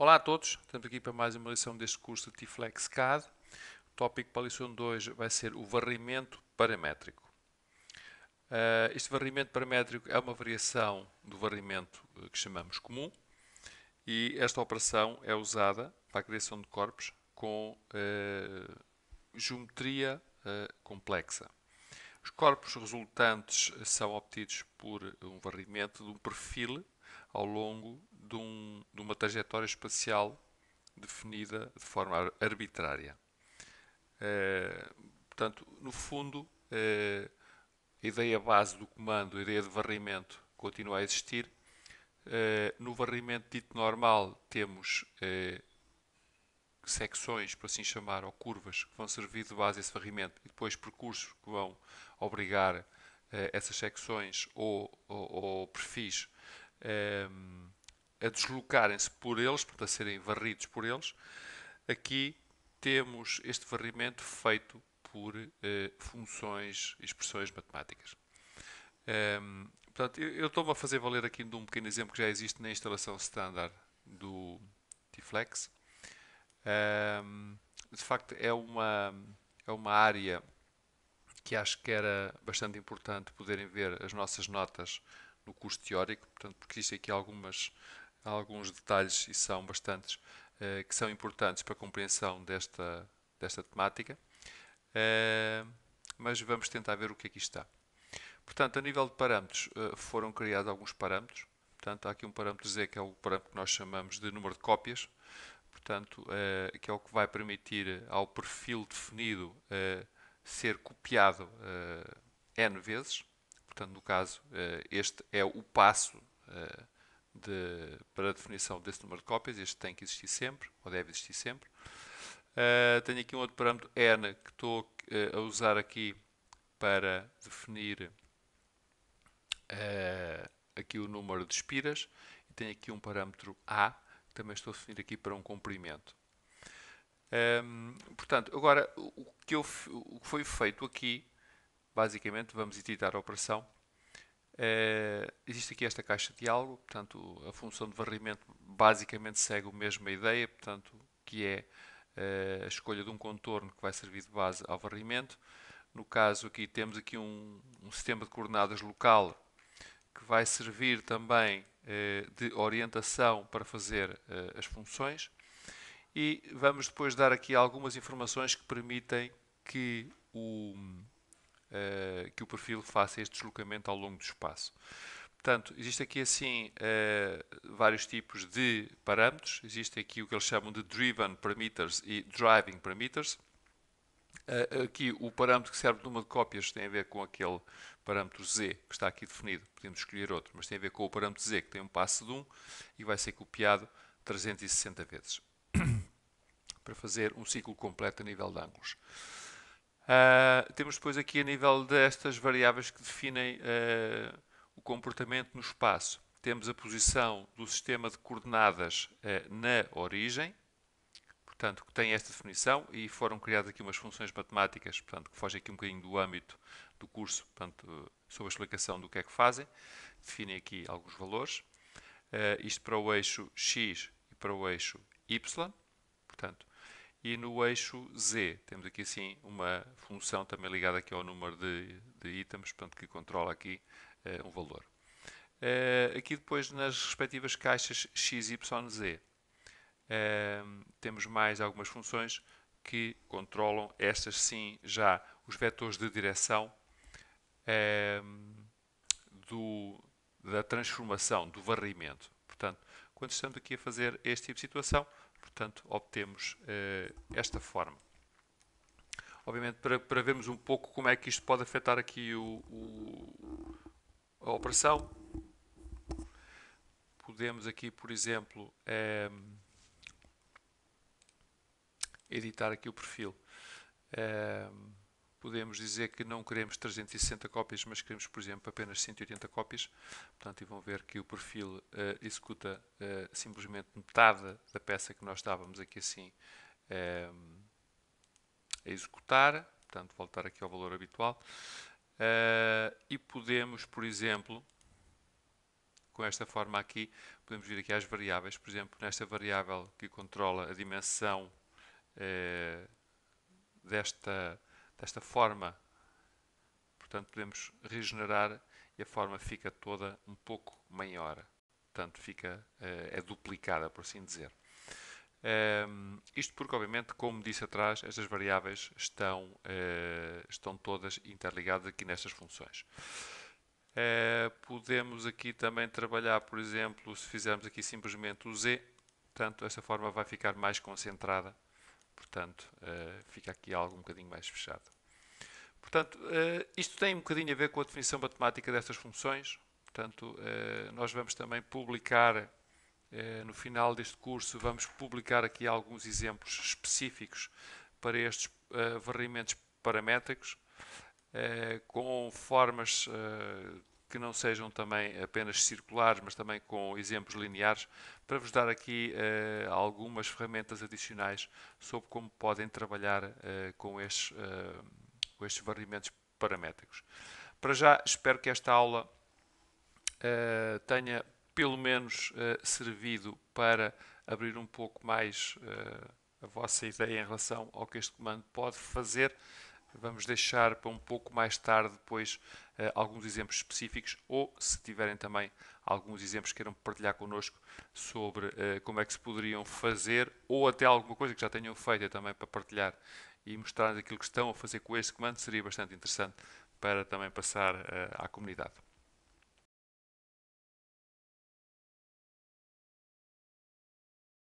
Olá a todos, estamos aqui para mais uma lição deste curso de t T-Flex CAD. O tópico para a lição 2 vai ser o varrimento paramétrico. Uh, este varrimento paramétrico é uma variação do varrimento eh, que chamamos comum e esta operação é usada para a criação de corpos com uh, geometria uh, complexa. Os corpos resultantes são obtidos por um varrimento de um perfil ao longo de, um, de uma trajetória espacial definida de forma arbitrária. Eh, portanto, no fundo, eh, a ideia base do comando, a ideia de varrimento, continua a existir. Eh, no varrimento dito normal, temos secções, por assim chamar, ou curvas, que vão servir de base a esse varrimento e depois percursos que vão obrigar essas secções ou, ou, ou perfis um, a deslocarem-se por eles, portanto, a serem varridos por eles. Aqui temos este varrimento feito por eh, funções, expressões matemáticas. Um, ehm, portanto, eu estou-me a fazer valer aqui de um pequeno exemplo que já existe na instalação standard do T-Flex. Um, ehm, de facto, é uma, é uma área que acho que era bastante importante poderem ver as nossas notas no curso teórico, portanto, porque existem aqui algumas, alguns detalhes, e são bastantes, eh, que são importantes para a compreensão desta, desta temática, eh, mas vamos tentar ver o que aqui é está. Portanto, a nível de parâmetros, eh, foram criados alguns parâmetros. Portanto, há aqui um parâmetro Z, que é o parâmetro que nós chamamos de número de cópias, portanto, que é o que vai permitir ao perfil definido ser copiado N vezes. Portanto, no caso, este é o passo de, para a definição desse número de cópias, este tem que existir sempre, ou deve existir sempre. Uh, tenho aqui um outro parâmetro n que estou uh, a usar aqui para definir uh, aqui o número de espiras. E tenho aqui um parâmetro a que também estou a definir aqui para um comprimento. Um, portanto, agora o que, eu, o que foi feito aqui, basicamente vamos editar a operação eh, existe aqui esta caixa de algo, portanto, a função de varrimento basicamente segue a mesma ideia, portanto, que é uh, a escolha de um contorno que vai servir de base ao varrimento. No caso aqui temos aqui um, um sistema de coordenadas local que vai servir também uh, de orientação para fazer as funções e vamos depois dar aqui algumas informações que permitem que o uh, que o perfil faça este deslocamento ao longo do espaço. Portanto, existe aqui assim uh, vários tipos de parâmetros. Existe aqui o que eles chamam de driven parameters e driving parameters. Uh, aqui o parâmetro que serve de uma de cópias tem a ver com aquele parâmetro Z que está aqui definido. Podemos escolher outro, mas tem a ver com o parâmetro Z que tem um passo de 1 e vai ser copiado 360 vezes para fazer um ciclo completo a nível de ângulos. Uh, temos depois aqui a nível destas variáveis que definem uh, o comportamento no espaço. Temos a posição do sistema de coordenadas uh, na origem, portanto, que tem esta definição e foram criadas aqui umas funções matemáticas, portanto, que fogem aqui um bocadinho do âmbito do curso, portanto, sobre a explicação do que é que fazem. Definem aqui alguns valores. Uh, isto para o eixo X e para o eixo Y. Portanto, e no eixo Z, temos aqui assim uma função também ligada aqui ao número de, de itens, portanto, que controla aqui uh, um valor. Uh, aqui depois nas respectivas caixas X, Y, Z, uh, temos mais algumas funções que controlam estas sim já os vetores de direção do, da transformação, do varrimento. Portanto, quando estamos aqui a fazer este tipo de situação, Portanto, obtemos uh, esta forma. Obviamente, para, para vermos um pouco como é que isto pode afetar aqui o, o a operação, podemos aqui, por exemplo, um, ehm, editar aqui o perfil. Um, ehm, podemos dizer que não queremos 360 cópias, mas queremos, por exemplo, apenas 180 cópias. Portanto, e vão ver que o perfil uh, executa uh, simplesmente metade da peça que nós estávamos aqui assim um, eh, a executar. Portanto, voltar aqui ao valor habitual. Uh, e podemos, por exemplo, com esta forma aqui, podemos vir aqui às variáveis. Por exemplo, nesta variável que controla a dimensão desta desta forma. Portanto, podemos regenerar e a forma fica toda um pouco maior. Portanto, fica, eh, é duplicada, por assim dizer. Um, ehm, isto porque, obviamente, como disse atrás, estas variáveis estão, uh, estão todas interligadas aqui nestas funções. Uh, podemos aqui também trabalhar, por exemplo, se fizermos aqui simplesmente o z, portanto, esta forma vai ficar mais concentrada Portanto, eh, fica aqui algo um bocadinho mais fechado. Portanto, eh, isto tem um bocadinho a ver com a definição matemática destas funções. Portanto, eh, nós vamos também publicar, no final deste curso, vamos publicar aqui alguns exemplos específicos para estes varrimentos paramétricos, com formas que não sejam também apenas circulares, mas também com exemplos lineares, para vos dar aqui eh, algumas ferramentas adicionais sobre como podem trabalhar eh, com, estes, eh, com estes varrimentos paramétricos. Para já, espero que esta aula eh, tenha, pelo menos, servido para abrir um pouco mais a vossa ideia em relação ao que este comando pode fazer. Vamos deixar para um pouco mais tarde, depois, eh, alguns exemplos específicos ou se tiverem também alguns exemplos queiram partilhar connosco sobre eh, como é que se poderiam fazer ou até alguma coisa que já tenham feito também para partilhar e mostrar aquilo que estão a fazer com este comando seria bastante interessante para também passar eh, à comunidade.